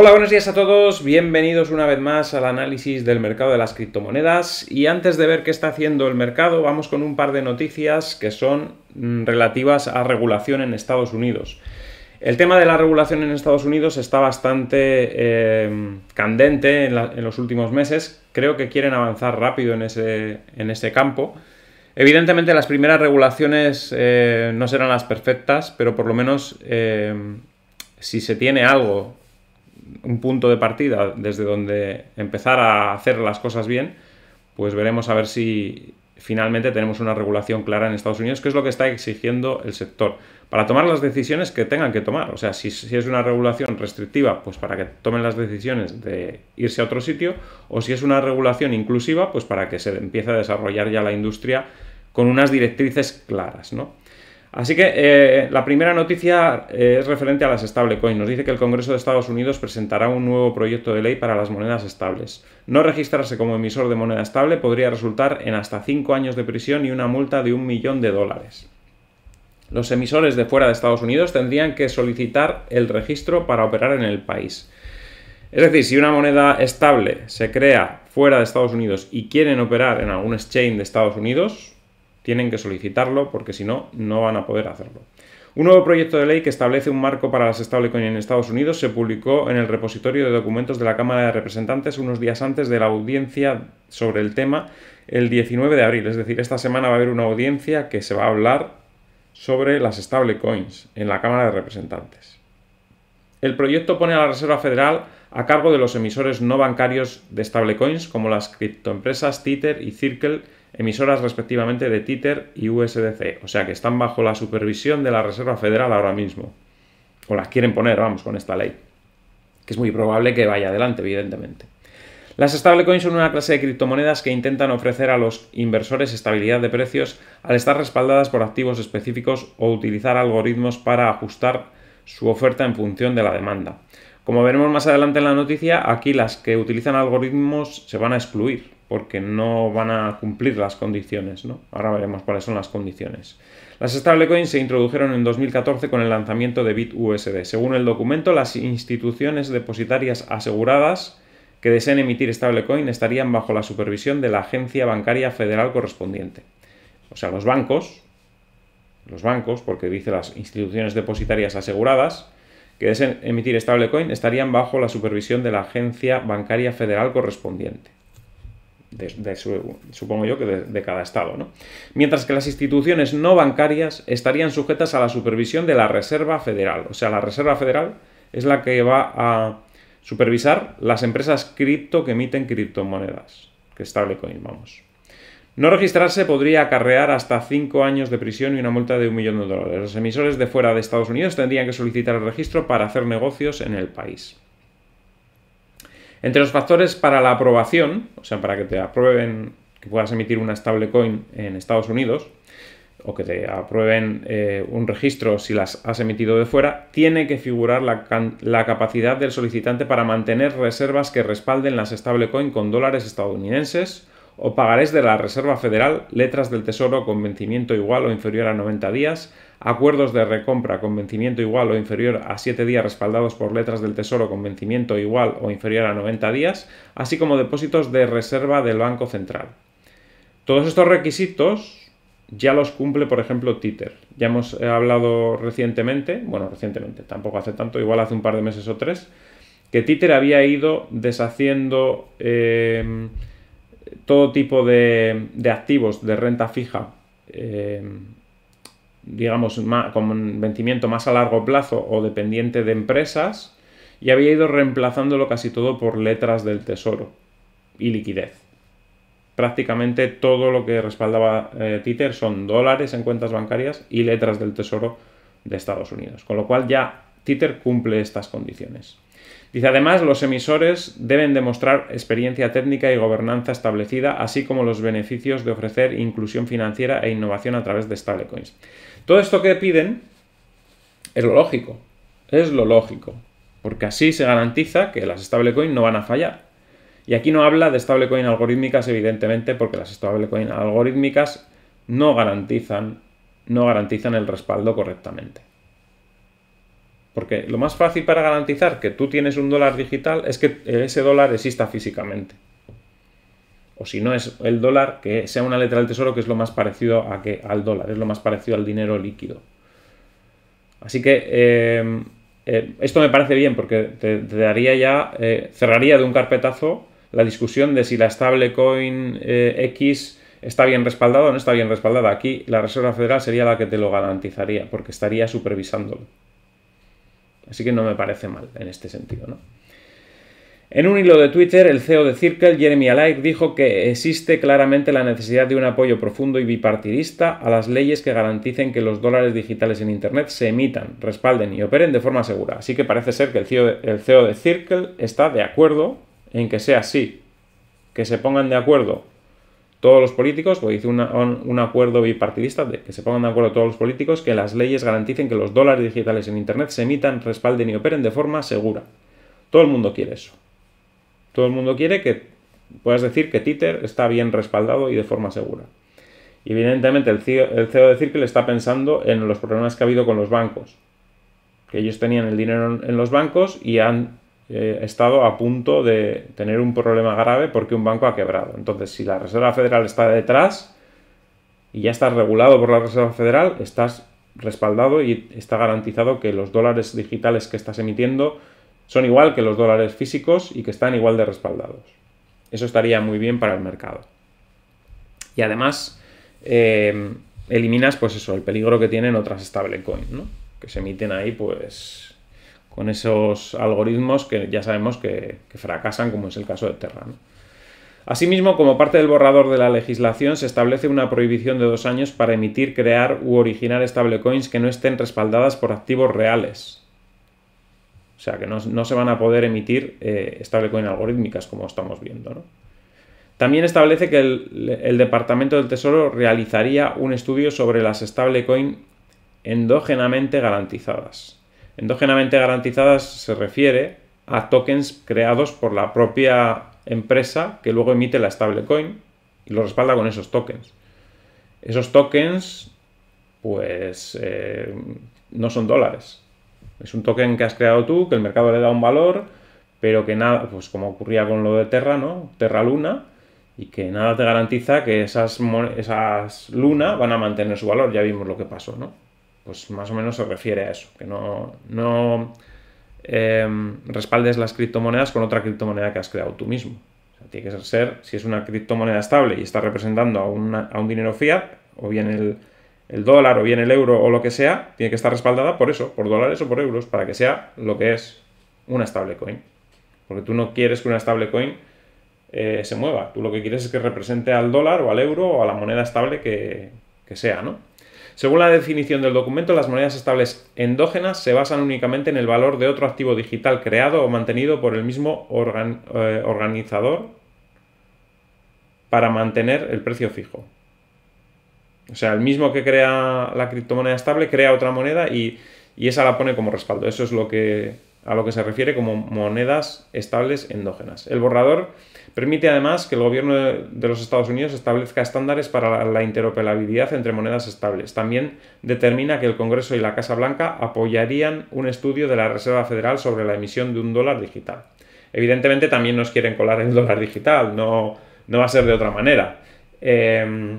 Hola, buenos días a todos, bienvenidos una vez más al análisis del mercado de las criptomonedas y antes de ver qué está haciendo el mercado vamos con un par de noticias que son mm, relativas a regulación en Estados Unidos. El tema de la regulación en Estados Unidos está bastante eh, candente en, los últimos meses, creo que quieren avanzar rápido en ese, en ese campo. Evidentemente las primeras regulaciones eh, no serán las perfectas, pero por lo menos eh, si se tiene algo un punto de partida desde donde empezar a hacer las cosas bien, pues veremos a ver si finalmente tenemos una regulación clara en Estados Unidos, que es lo que está exigiendo el sector, para tomar las decisiones que tengan que tomar. O sea, si, es una regulación restrictiva, pues para que tomen las decisiones de irse a otro sitio, o si es una regulación inclusiva, pues para que se empiece a desarrollar ya la industria con unas directrices claras, ¿no? Así que eh, la primera noticia eh, es referente a las stablecoins. Nos dice que el Congreso de Estados Unidos presentará un nuevo proyecto de ley para las monedas estables. No registrarse como emisor de moneda estable podría resultar en hasta 5 años de prisión y una multa de un millón de dólares. Los emisores de fuera de Estados Unidos tendrían que solicitar el registro para operar en el país. Es decir, si una moneda estable se crea fuera de Estados Unidos y quieren operar en algún exchange de Estados Unidos, tienen que solicitarlo porque si no, no van a poder hacerlo. Un nuevo proyecto de ley que establece un marco para las stablecoins en Estados Unidos se publicó en el repositorio de documentos de la Cámara de Representantes unos días antes de la audiencia sobre el tema el 19 de abril. Es decir, esta semana va a haber una audiencia que se va a hablar sobre las stablecoins en la Cámara de Representantes. El proyecto pone a la Reserva Federal a cargo de los emisores no bancarios de stablecoins como las criptoempresas Tether y Circle emisoras respectivamente de Títer y USDC, o sea que están bajo la supervisión de la Reserva Federal ahora mismo, o las quieren poner, vamos, con esta ley, que es muy probable que vaya adelante, evidentemente. Las stablecoins son una clase de criptomonedas que intentan ofrecer a los inversores estabilidad de precios al estar respaldadas por activos específicos o utilizar algoritmos para ajustar su oferta en función de la demanda. Como veremos más adelante en la noticia, aquí las que utilizan algoritmos se van a excluir, porque no van a cumplir las condiciones. ¿no? Ahora veremos cuáles son las condiciones. Las stablecoins se introdujeron en 2014 con el lanzamiento de BitUSD. Según el documento, las instituciones depositarias aseguradas que deseen emitir stablecoin estarían bajo la supervisión de la agencia bancaria federal correspondiente. O sea, los bancos, los bancos, porque dice las instituciones depositarias aseguradas, que deseen emitir stablecoin estarían bajo la supervisión de la agencia bancaria federal correspondiente supongo yo que de, cada Estado. Mientras que las instituciones no bancarias estarían sujetas a la supervisión de la Reserva Federal. O sea, la Reserva Federal es la que va a supervisar las empresas cripto que emiten criptomonedas, que stablecoins, vamos. No registrarse podría acarrear hasta 5 años de prisión y una multa de un millón de dólares. Los emisores de fuera de Estados Unidos tendrían que solicitar el registro para hacer negocios en el país. Entre los factores para la aprobación, o sea, para que te aprueben que puedas emitir una stablecoin en Estados Unidos, o que te aprueben eh, un registro si las has emitido de fuera, tiene que figurar la, la, capacidad del solicitante para mantener reservas que respalden las stablecoin con dólares estadounidenses o pagarés de la Reserva Federal letras del Tesoro con vencimiento igual o inferior a 90 días, acuerdos de recompra con vencimiento igual o inferior a 7 días respaldados por letras del Tesoro con vencimiento igual o inferior a 90 días, así como depósitos de reserva del Banco Central. Todos estos requisitos ya los cumple, por ejemplo, Titer. Ya hemos eh, hablado recientemente, bueno, recientemente, tampoco hace tanto, igual hace un par de meses o tres, que Titer había ido deshaciendo... Eh, todo tipo de, activos de renta fija, eh, digamos, con vencimiento más a largo plazo o dependiente de empresas, y había ido reemplazándolo casi todo por letras del tesoro y liquidez. Prácticamente todo lo que respaldaba eh, son dólares en cuentas bancarias y letras del tesoro de Estados Unidos, con lo cual ya Títer cumple estas condiciones. Dice, además, los emisores deben demostrar experiencia técnica y gobernanza establecida, así como los beneficios de ofrecer inclusión financiera e innovación a través de stablecoins. Todo esto que piden es lo lógico, es lo lógico, porque así se garantiza que las stablecoins no van a fallar. Y aquí no habla de stablecoin algorítmicas, evidentemente, porque las stablecoin algorítmicas no garantizan, no garantizan el respaldo correctamente. Porque lo más fácil para garantizar que tú tienes un dólar digital es que ese dólar exista físicamente. O si no es el dólar, que sea una letra del tesoro, que es lo más parecido a que, al dólar, es lo más parecido al dinero líquido. Así que eh, eh, esto me parece bien porque te, daría ya, eh, cerraría de un carpetazo la discusión de si la stablecoin X está bien respaldada o no está bien respaldada. Aquí la Reserva Federal sería la que te lo garantizaría porque estaría supervisándolo. Así que no me parece mal en este sentido, ¿no? En un hilo de Twitter, el CEO de Circle, Jeremy Alike, dijo que existe claramente la necesidad de un apoyo profundo y bipartidista a las leyes que garanticen que los dólares digitales en Internet se emitan, respalden y operen de forma segura. Así que parece ser que el e el CEO de Circle está de acuerdo en que sea así, que se pongan de acuerdo todos los políticos, pues hice un acuerdo bipartidista de que se pongan de acuerdo todos los políticos, que las leyes garanticen que los dólares digitales en Internet se emitan, respalden y operen de forma segura. Todo el mundo quiere eso. Todo el mundo quiere que puedas decir que Twitter está bien respaldado y de forma segura. evidentemente el CEO, el CEO de Circle está pensando en los problemas que ha habido con los bancos. Que ellos tenían el dinero en los bancos y han eh, estado a punto de tener un problema grave porque un banco ha quebrado. Entonces, si la Reserva Federal está detrás y ya estás regulado por la Reserva Federal, estás respaldado y está garantizado que los dólares digitales que estás emitiendo son igual que los dólares físicos y que están igual de respaldados. Eso estaría muy bien para el mercado. Y además, eh, eliminas, pues eso, el peligro que tienen otras stablecoins, ¿no? Que se emiten ahí, pues, con esos algoritmos que ya sabemos que, fracasan, como es el caso de Terra. Asimismo, como parte del borrador de la legislación, se establece una prohibición de dos años para emitir, crear u originar stablecoins que no estén respaldadas por activos reales. O sea, que no, se van a poder emitir eh, stablecoin algorítmicas, como estamos viendo. También establece que el, el, Departamento del Tesoro realizaría un estudio sobre las stablecoin endógenamente garantizadas. Endógenamente garantizadas se refiere a tokens creados por la propia empresa que luego emite la stablecoin y lo respalda con esos tokens. Esos tokens, pues, eh, no son dólares. Es un token que has creado tú, que el mercado le da un valor, pero que nada, pues como ocurría con lo de Terra, ¿no? Terra Luna, y que nada te garantiza que esas, esas Luna van a mantener su valor. Ya vimos lo que pasó, ¿no? pues más o menos se refiere a eso, que no, no em, respaldes las criptomonedas con otra criptomoneda que has creado tú mismo. O sea, tiene que ser, si es una criptomoneda estable y está representando a, un dinero fiat, o bien el, dólar, o bien el euro, o lo que sea, tiene que estar respaldada por eso, por dólares o por euros, para que sea lo que es una stablecoin. Porque tú no quieres que una stablecoin eh, se mueva, tú lo que quieres es que represente al dólar o al euro o a la moneda estable que, que sea, ¿no? Según la definición del documento, las monedas estables endógenas se basan únicamente en el valor de otro activo digital creado o mantenido por el mismo eh, organizador para mantener el precio fijo. O sea, el mismo que crea la criptomoneda estable crea otra moneda y esa la pone como respaldo. Eso es lo que a lo que se refiere como monedas estables endógenas. El borrador permite además que el gobierno de los Estados Unidos establezca estándares para la interoperabilidad entre monedas estables. También determina que el Congreso y la Casa Blanca apoyarían un estudio de la Reserva Federal sobre la emisión de un dólar digital. Evidentemente también nos quieren colar el dólar digital, no, no va a ser de otra manera. Eh,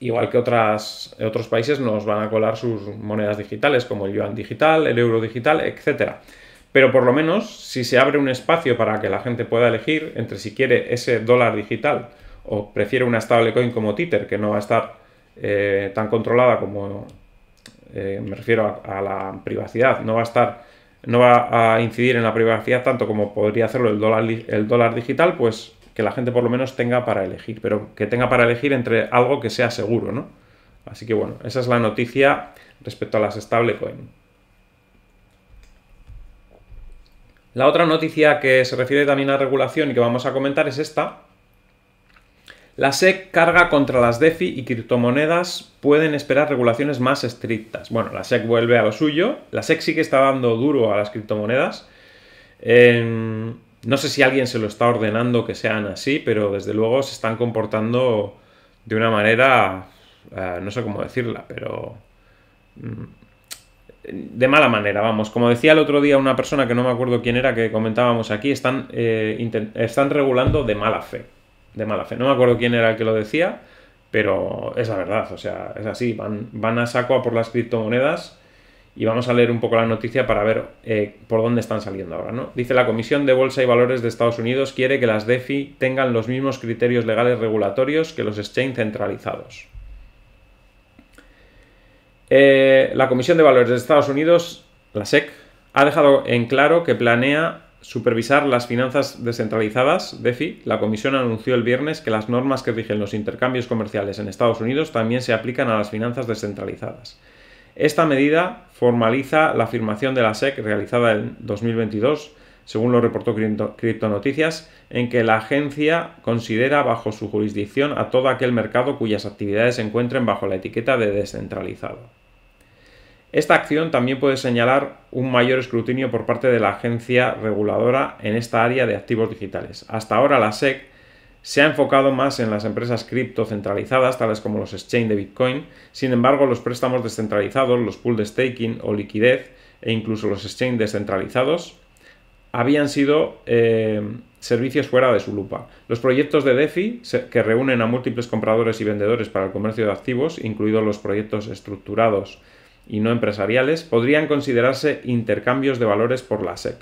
igual que otras, otros países nos van a colar sus monedas digitales, como el yuan digital, el euro digital, etc. Pero por lo menos, si se abre un espacio para que la gente pueda elegir entre si quiere ese dólar digital o prefiere una stablecoin como Tether, que no va a estar eh, tan controlada como, eh, me refiero a, a, la privacidad, no va a estar, no va a incidir en la privacidad tanto como podría hacerlo el dólar, el dólar digital, pues que la gente por lo menos tenga para elegir, pero que tenga para elegir entre algo que sea seguro, ¿no? Así que bueno, esa es la noticia respecto a las stablecoin. La otra noticia que se refiere también a regulación y que vamos a comentar es esta. La SEC carga contra las DeFi y criptomonedas pueden esperar regulaciones más estrictas. Bueno, la SEC vuelve a lo suyo. La SEC sí que está dando duro a las criptomonedas. No sé si alguien se lo está ordenando que sean así, pero desde luego se están comportando de una manera, eh, no sé cómo decirla, pero mm, de mala manera, vamos. Como decía el otro día una persona que no me acuerdo quién era que comentábamos aquí, están, eh, están regulando de mala fe. De mala fe. No me acuerdo quién era el que lo decía, pero es la verdad, o sea, es así. Van, van a saco a por las criptomonedas y vamos a leer un poco la noticia para ver eh, por dónde están saliendo ahora. ¿no? Dice la Comisión de Bolsa y Valores de Estados Unidos quiere que las DeFi tengan los mismos criterios legales regulatorios que los exchange centralizados. Eh, la Comisión de Valores de Estados Unidos, la SEC, ha dejado en claro que planea supervisar las finanzas descentralizadas, DeFi. La comisión anunció el viernes que las normas que rigen los intercambios comerciales en Estados Unidos también se aplican a las finanzas descentralizadas. Esta medida formaliza la afirmación de la SEC realizada en 2022, según lo reportó Noticias, en que la agencia considera bajo su jurisdicción a todo aquel mercado cuyas actividades se encuentren bajo la etiqueta de descentralizado. Esta acción también puede señalar un mayor escrutinio por parte de la agencia reguladora en esta área de activos digitales. Hasta ahora la SEC se ha enfocado más en las empresas cripto centralizadas, tales como los exchange de Bitcoin. Sin embargo, los préstamos descentralizados, los pool de staking o liquidez, e incluso los exchange descentralizados, habían sido eh, servicios fuera de su lupa. Los proyectos de DeFi, que reúnen a múltiples compradores y vendedores para el comercio de activos, incluidos los proyectos estructurados y no empresariales, podrían considerarse intercambios de valores por la SEC.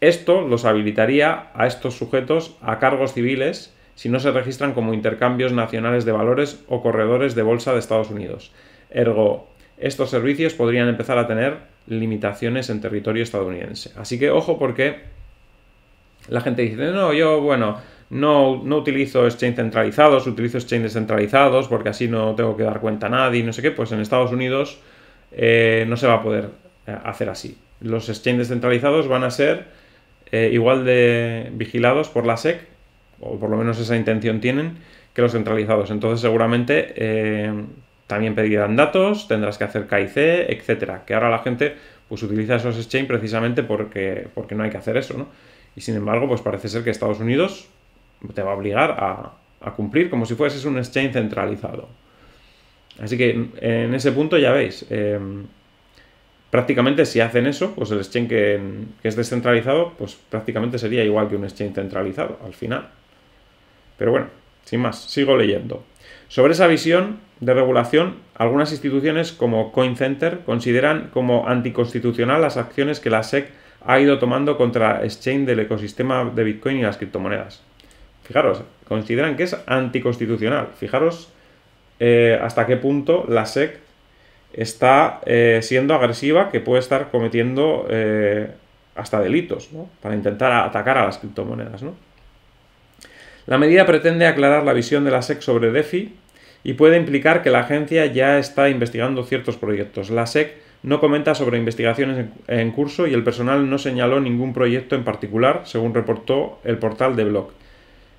Esto los habilitaría a estos sujetos a cargos civiles si no se registran como intercambios nacionales de valores o corredores de bolsa de Estados Unidos. Ergo, estos servicios podrían empezar a tener limitaciones en territorio estadounidense. Así que ojo porque la gente dice, no, yo, bueno, no, no utilizo exchange centralizados, utilizo exchange descentralizados porque así no tengo que dar cuenta a nadie, no sé qué, pues en Estados Unidos eh, no se va a poder eh, hacer así. Los exchanges centralizados van a ser eh, igual de vigilados por la SEC, o por lo menos esa intención tienen, que los centralizados. Entonces seguramente eh, también pedirán datos, tendrás que hacer KIC, etcétera. Que ahora la gente pues utiliza esos exchange precisamente porque, porque no hay que hacer eso, ¿no? Y sin embargo, pues parece ser que Estados Unidos te va a obligar a, cumplir como si fueses un exchange centralizado. Así que en ese punto ya veis. Eh, prácticamente si hacen eso, pues el exchange que, es descentralizado, pues prácticamente sería igual que un exchange centralizado al final. Pero bueno, sin más, sigo leyendo. Sobre esa visión de regulación, algunas instituciones como CoinCenter consideran como anticonstitucional las acciones que la SEC ha ido tomando contra exchange del ecosistema de Bitcoin y las criptomonedas. Fijaros, consideran que es anticonstitucional. Fijaros eh, hasta qué punto la SEC está eh, siendo agresiva, que puede estar cometiendo eh, hasta delitos, para intentar atacar a las criptomonedas. La medida pretende aclarar la visión de la SEC sobre DeFi y puede implicar que la agencia ya está investigando ciertos proyectos. La SEC no comenta sobre investigaciones en curso y el personal no señaló ningún proyecto en particular, según reportó el portal de Block.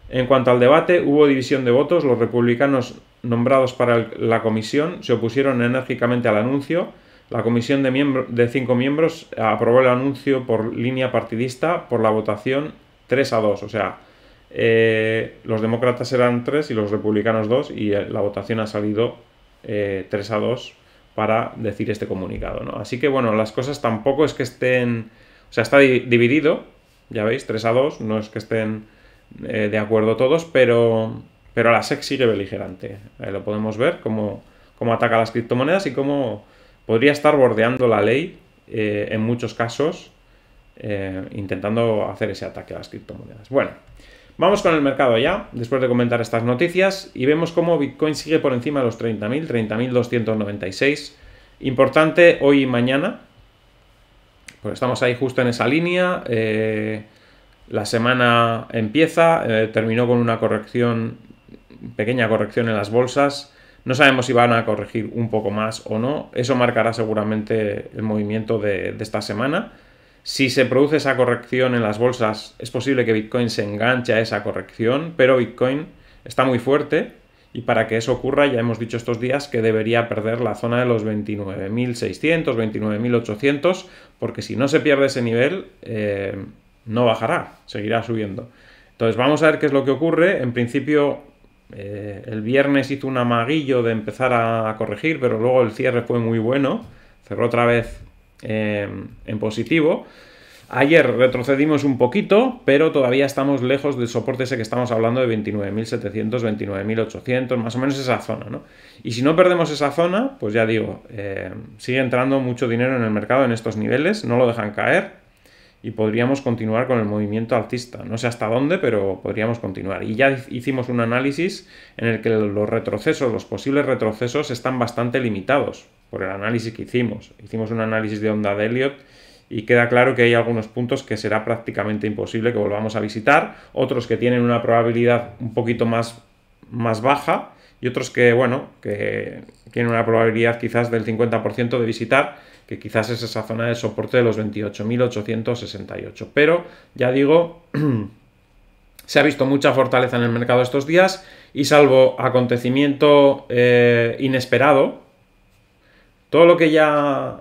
En cuanto al debate, hubo división de votos, los republicanos nombrados para la comisión se opusieron enérgicamente al anuncio. La comisión de, cinco miembros aprobó el anuncio por línea partidista por la votación 3 a 2. O sea, eh, los demócratas eran 3 y los republicanos 2 y eh, la votación ha salido 3 eh, a 2 para decir este comunicado. Así que bueno, las cosas tampoco es que estén... O sea, está dividido, ya veis, 3 a 2, no es que estén de acuerdo todos, pero pero la SEC sigue beligerante. Eh, lo podemos ver, cómo, cómo ataca las criptomonedas y cómo podría estar bordeando la ley eh, en muchos casos, eh, intentando hacer ese ataque a las criptomonedas. Bueno, vamos con el mercado ya, después de comentar estas noticias, y vemos cómo Bitcoin sigue por encima de los 30.000, 30.296. Importante hoy y mañana, pues estamos ahí justo en esa línea. la semana empieza, terminó con una corrección pequeña corrección en las bolsas. No sabemos si van a corregir un poco más o no. Eso marcará seguramente el movimiento de, esta semana. Si se produce esa corrección en las bolsas, es posible que Bitcoin se enganche a esa corrección, pero Bitcoin está muy fuerte y para que eso ocurra, ya hemos dicho estos días que debería perder la zona de los 29.600, 29.800, porque si no se pierde ese nivel, eh, no bajará, seguirá subiendo. Entonces vamos a ver qué es lo que ocurre. En principio, eh, el viernes hizo un amaguillo de empezar a, corregir, pero luego el cierre fue muy bueno. Cerró otra vez eh, en positivo. Ayer retrocedimos un poquito, pero todavía estamos lejos del soporte ese que estamos hablando de 29.700, 29.800, más o menos esa zona, Y si no perdemos esa zona, pues ya digo, eh, sigue entrando mucho dinero en el mercado en estos niveles, no lo dejan caer, y podríamos continuar con el movimiento alcista. No sé hasta dónde, pero podríamos continuar. Y ya hicimos un análisis en el que los retrocesos, los posibles retrocesos, están bastante limitados por el análisis que hicimos. Hicimos un análisis de onda de Elliot y queda claro que hay algunos puntos que será prácticamente imposible que volvamos a visitar, otros que tienen una probabilidad un poquito más, más baja y otros que, bueno, que tienen una probabilidad quizás del 50% de visitar que quizás es esa zona de soporte de los 28.868. Pero, ya digo, se ha visto mucha fortaleza en el mercado estos días y salvo acontecimiento eh, inesperado, todo lo que ya,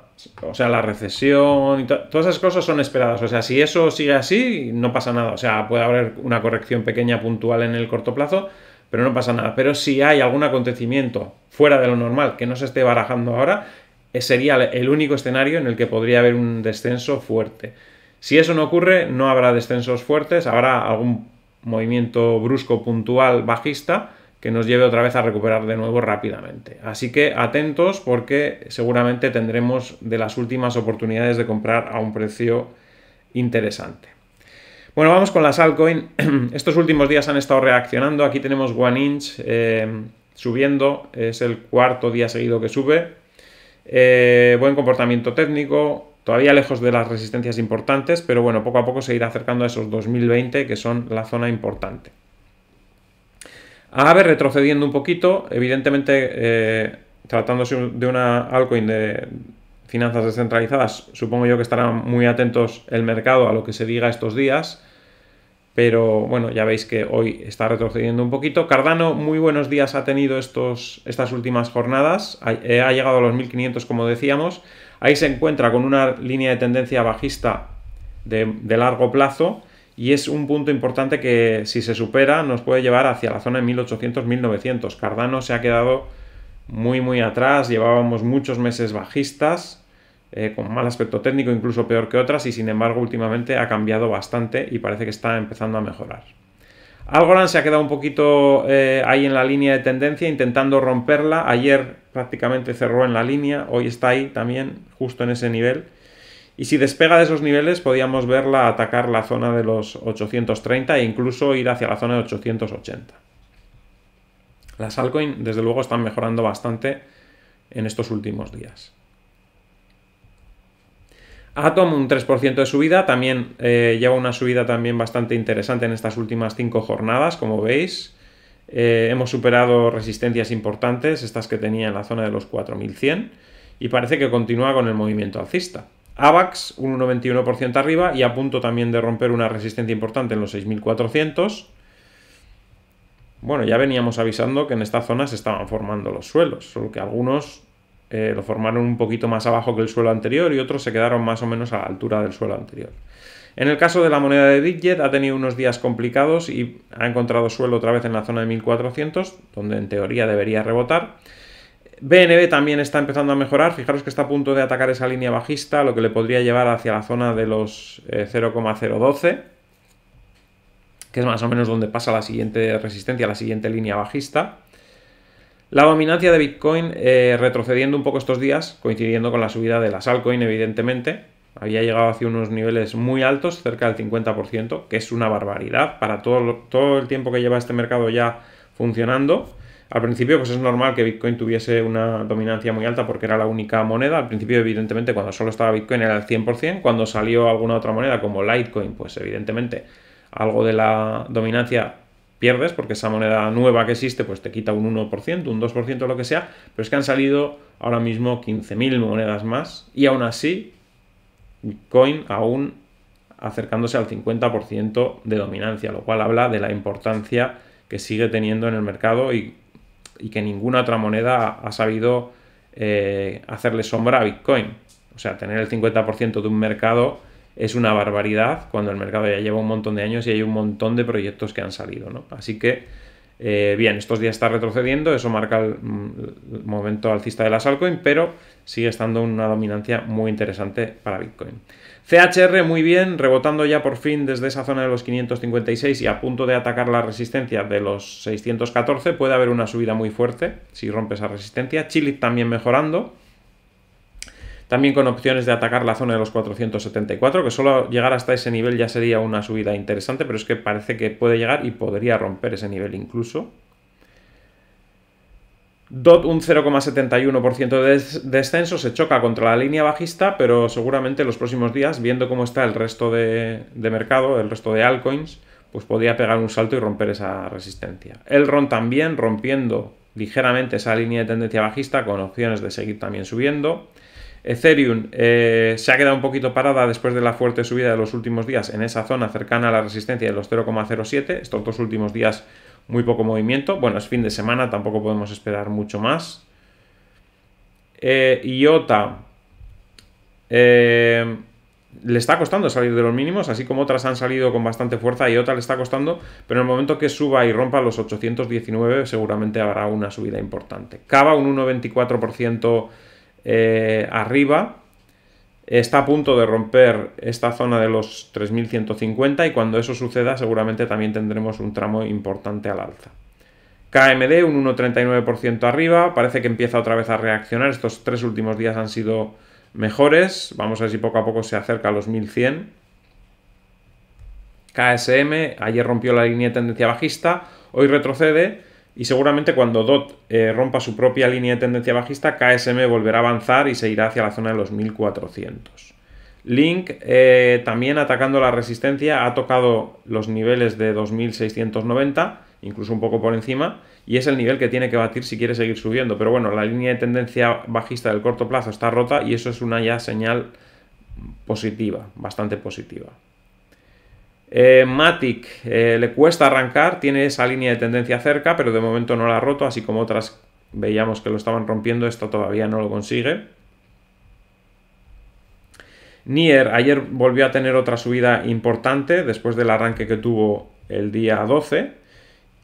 o sea, la recesión y todas esas cosas son esperadas. O sea, si eso sigue así, no pasa nada. O sea, puede haber una corrección pequeña puntual en el corto plazo, pero no pasa nada. Pero si hay algún acontecimiento fuera de lo normal que no se esté barajando ahora, eh, sería el único escenario en el que podría haber un descenso fuerte. Si eso no ocurre, no habrá descensos fuertes, habrá algún movimiento brusco puntual bajista que nos lleve otra vez a recuperar de nuevo rápidamente. Así que atentos porque seguramente tendremos de las últimas oportunidades de comprar a un precio interesante. Bueno, vamos con las altcoins. Estos últimos días han estado reaccionando. Aquí tenemos One Inch eh, subiendo. Es el cuarto día seguido que sube. Eh, buen comportamiento técnico, todavía lejos de las resistencias importantes, pero bueno, poco a poco se irá acercando a esos 2020 que son la zona importante. A ver, retrocediendo un poquito, evidentemente eh, tratándose de una altcoin de finanzas descentralizadas, supongo yo que estarán muy atentos el mercado a lo que se diga estos días pero bueno, ya veis que hoy está retrocediendo un poquito. Cardano, muy buenos días ha tenido estos, estas últimas jornadas, ha, eh, llegado a los 1500 como decíamos, ahí se encuentra con una línea de tendencia bajista de, de largo plazo y es un punto importante que si se supera nos puede llevar hacia la zona de 1800-1900. Cardano se ha quedado muy muy atrás, llevábamos muchos meses bajistas eh, con mal aspecto técnico, incluso peor que otras, y sin embargo últimamente ha cambiado bastante y parece que está empezando a mejorar. Algorand se ha quedado un poquito eh, ahí en la línea de tendencia, intentando romperla. Ayer prácticamente cerró en la línea, hoy está ahí también, justo en ese nivel. Y si despega de esos niveles, podríamos verla atacar la zona de los 830 e incluso ir hacia la zona de 880. Las altcoins, desde luego, están mejorando bastante en estos últimos días. Atom un 3% de subida, también eh, lleva una subida también bastante interesante en estas últimas 5 jornadas, como veis. Eh, hemos superado resistencias importantes, estas que tenía en la zona de los 4100, y parece que continúa con el movimiento alcista. AVAX un 1,91% arriba y a punto también de romper una resistencia importante en los 6400. Bueno, ya veníamos avisando que en esta zona se estaban formando los suelos, solo que algunos eh, lo formaron un poquito más abajo que el suelo anterior y otros se quedaron más o menos a la altura del suelo anterior. En el caso de la moneda de Digit ha tenido unos días complicados y ha encontrado suelo otra vez en la zona de 1400, donde en teoría debería rebotar. BNB también está empezando a mejorar, fijaros que está a punto de atacar esa línea bajista, lo que le podría llevar hacia la zona de los 0,012, eh, que es más o menos donde pasa la siguiente resistencia, la siguiente línea bajista. La dominancia de Bitcoin eh, retrocediendo un poco estos días, coincidiendo con la subida de las altcoins, evidentemente. Había llegado hacia unos niveles muy altos, cerca del 50%, que es una barbaridad para todo, todo el tiempo que lleva este mercado ya funcionando. Al principio, pues es normal que Bitcoin tuviese una dominancia muy alta porque era la única moneda. Al principio, evidentemente, cuando solo estaba Bitcoin era el 100%. Cuando salió alguna otra moneda como Litecoin, pues evidentemente algo de la dominancia pierdes porque esa moneda nueva que existe pues te quita un 1%, un 2% lo que sea, pero es que han salido ahora mismo 15.000 monedas más y aún así Bitcoin aún acercándose al 50% de dominancia, lo cual habla de la importancia que sigue teniendo en el mercado y, que ninguna otra moneda ha sabido eh, hacerle sombra a Bitcoin. O sea, tener el 50% de un mercado es una barbaridad cuando el mercado ya lleva un montón de años y hay un montón de proyectos que han salido, ¿no? Así que, eh, bien, estos días está retrocediendo, eso marca el, mm, momento alcista de la altcoins, pero sigue estando una dominancia muy interesante para Bitcoin. CHR muy bien, rebotando ya por fin desde esa zona de los 556 y a punto de atacar la resistencia de los 614, puede haber una subida muy fuerte si rompe esa resistencia. Chile también mejorando, también con opciones de atacar la zona de los 474, que solo llegar hasta ese nivel ya sería una subida interesante, pero es que parece que puede llegar y podría romper ese nivel incluso. DOT un 0,71% de descenso, se choca contra la línea bajista, pero seguramente en los próximos días, viendo cómo está el resto de, mercado, el resto de altcoins, pues podría pegar un salto y romper esa resistencia. El RON también rompiendo ligeramente esa línea de tendencia bajista con opciones de seguir también subiendo. Ethereum eh, se ha quedado un poquito parada después de la fuerte subida de los últimos días en esa zona cercana a la resistencia de los 0,07. Estos dos últimos días muy poco movimiento. Bueno, es fin de semana, tampoco podemos esperar mucho más. IOTA eh, eh, le está costando salir de los mínimos, así como otras han salido con bastante fuerza. IOTA le está costando, pero en el momento que suba y rompa los 819 seguramente habrá una subida importante. Cava un 1,24% eh, arriba está a punto de romper esta zona de los 3.150 y cuando eso suceda seguramente también tendremos un tramo importante al alza. KMD un 1,39% arriba, parece que empieza otra vez a reaccionar, estos tres últimos días han sido mejores, vamos a ver si poco a poco se acerca a los 1.100. KSM ayer rompió la línea de tendencia bajista, hoy retrocede, y seguramente cuando DOT eh, rompa su propia línea de tendencia bajista, KSM volverá a avanzar y se irá hacia la zona de los 1400. Link eh, también atacando la resistencia ha tocado los niveles de 2690, incluso un poco por encima, y es el nivel que tiene que batir si quiere seguir subiendo. Pero bueno, la línea de tendencia bajista del corto plazo está rota y eso es una ya señal positiva, bastante positiva. Eh, Matic eh, le cuesta arrancar, tiene esa línea de tendencia cerca, pero de momento no la ha roto, así como otras veíamos que lo estaban rompiendo, esto todavía no lo consigue. Nier ayer volvió a tener otra subida importante después del arranque que tuvo el día 12.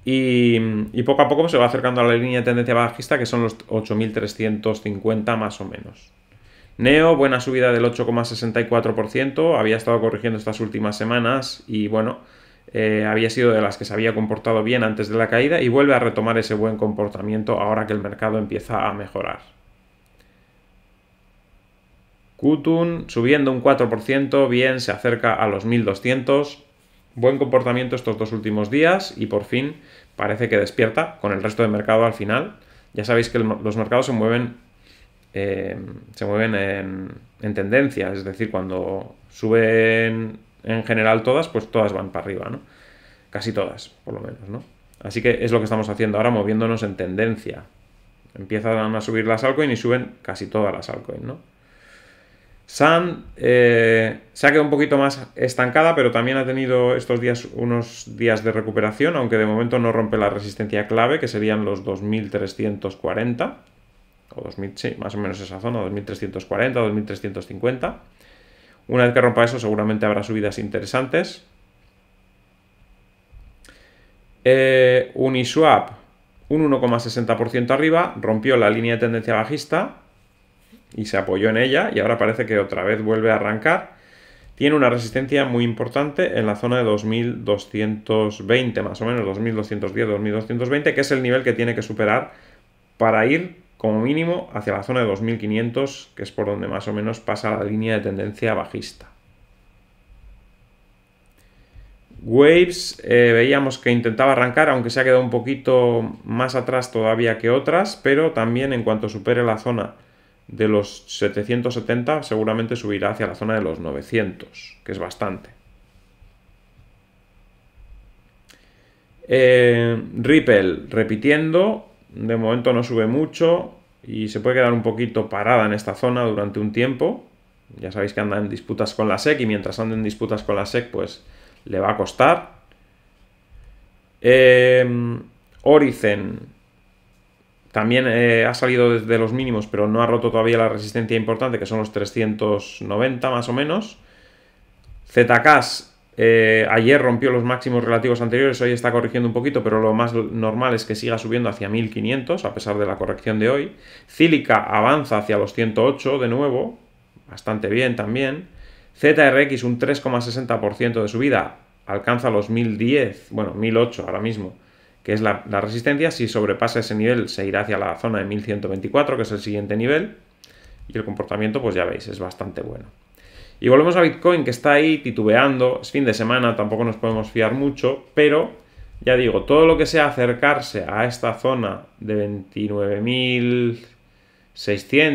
Y, y, poco a poco se va acercando a la línea de tendencia bajista que son los 8.350 más o menos. Neo, buena subida del 8,64%, había estado corrigiendo estas últimas semanas y bueno, eh, había sido de las que se había comportado bien antes de la caída y vuelve a retomar ese buen comportamiento ahora que el mercado empieza a mejorar. Kutun subiendo un 4%, bien, se acerca a los 1200. Buen comportamiento estos dos últimos días y por fin parece que despierta con el resto del mercado al final. Ya sabéis que los mercados se mueven eh, se mueven en, tendencia, es decir, cuando suben en general todas, pues todas van para arriba, ¿no? Casi todas, por lo menos, ¿no? Así que es lo que estamos haciendo ahora, moviéndonos en tendencia. Empiezan a subir las altcoins y suben casi todas las altcoins, ¿no? Sun eh, se ha quedado un poquito más estancada, pero también ha tenido estos días unos días de recuperación, aunque de momento no rompe la resistencia clave, que serían los 2340 o 2000, sí, más o menos esa zona, 2340, 2350. Una vez que rompa eso seguramente habrá subidas interesantes. Eh, Uniswap, un 1,60% arriba, rompió la línea de tendencia bajista y se apoyó en ella y ahora parece que otra vez vuelve a arrancar. Tiene una resistencia muy importante en la zona de 2220, más o menos 2210-2220, que es el nivel que tiene que superar para ir como mínimo hacia la zona de 2500, que es por donde más o menos pasa la línea de tendencia bajista. Waves eh, veíamos que intentaba arrancar, aunque se ha quedado un poquito más atrás todavía que otras, pero también en cuanto supere la zona de los 770 seguramente subirá hacia la zona de los 900, que es bastante. Eh, Ripple repitiendo, de momento no sube mucho y se puede quedar un poquito parada en esta zona durante un tiempo. Ya sabéis que anda en disputas con la SEC y mientras anda en disputas con la SEC pues le va a costar. Eh, Oricen también eh, ha salido desde los mínimos pero no ha roto todavía la resistencia importante que son los 390 más o menos. ZKs. Eh, ayer rompió los máximos relativos anteriores, hoy está corrigiendo un poquito, pero lo más normal es que siga subiendo hacia 1500 a pesar de la corrección de hoy. Cílica avanza hacia los 108 de nuevo, bastante bien también. ZRX un 3,60% de subida, alcanza los 1010, bueno, 1008 ahora mismo, que es la, la resistencia. Si sobrepasa ese nivel se irá hacia la zona de 1124, que es el siguiente nivel. Y el comportamiento, pues ya veis, es bastante bueno. Y volvemos a Bitcoin que está ahí titubeando, es fin de semana, tampoco nos podemos fiar mucho, pero ya digo, todo lo que sea acercarse a esta zona de 29.600,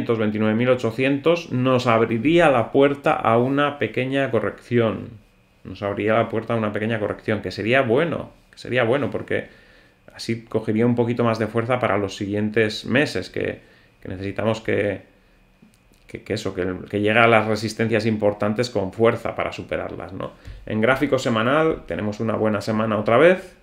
29.800, nos abriría la puerta a una pequeña corrección. Nos abriría la puerta a una pequeña corrección, que sería bueno, que sería bueno, porque así cogería un poquito más de fuerza para los siguientes meses, que necesitamos que, que, eso, que, llega a las resistencias importantes con fuerza para superarlas. ¿no? En gráfico semanal tenemos una buena semana otra vez,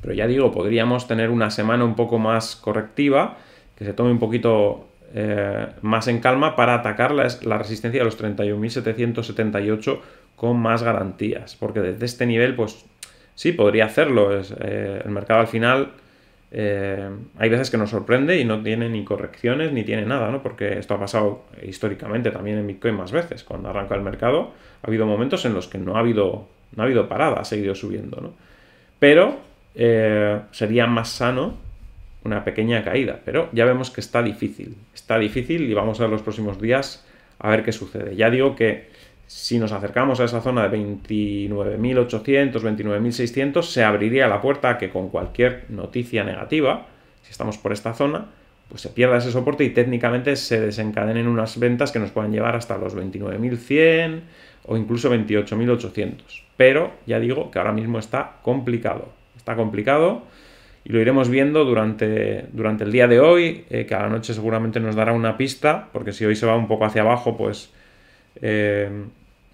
pero ya digo, podríamos tener una semana un poco más correctiva, que se tome un poquito eh, más en calma para atacar la, resistencia de los 31.778 con más garantías, porque desde este nivel, pues sí, podría hacerlo. Eh, el mercado al final eh, hay veces que nos sorprende y no tiene ni correcciones ni tiene nada, ¿no? Porque esto ha pasado históricamente también en Bitcoin más veces. Cuando arranca el mercado ha habido momentos en los que no ha habido, no ha habido parada, ha seguido subiendo, ¿no? Pero eh, sería más sano una pequeña caída, pero ya vemos que está difícil, está difícil y vamos a ver los próximos días a ver qué sucede. Ya digo que si nos acercamos a esa zona de 29.800, 29.600, se abriría la puerta a que con cualquier noticia negativa, si estamos por esta zona, pues se pierda ese soporte y técnicamente se desencadenen unas ventas que nos puedan llevar hasta los 29.100 o incluso 28.800. Pero ya digo que ahora mismo está complicado. Está complicado y lo iremos viendo durante, durante el día de hoy, eh, que a la noche seguramente nos dará una pista, porque si hoy se va un poco hacia abajo, pues eh,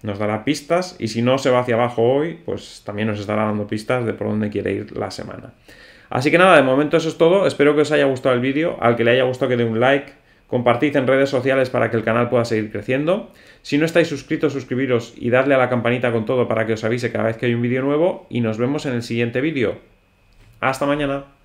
nos dará pistas y si no se va hacia abajo hoy, pues también nos estará dando pistas de por dónde quiere ir la semana. Así que nada, de momento eso es todo, espero que os haya gustado el vídeo, al que le haya gustado que dé un like, compartid en redes sociales para que el canal pueda seguir creciendo, si no estáis suscritos, suscribiros y darle a la campanita con todo para que os avise cada vez que hay un vídeo nuevo y nos vemos en el siguiente vídeo. Hasta mañana.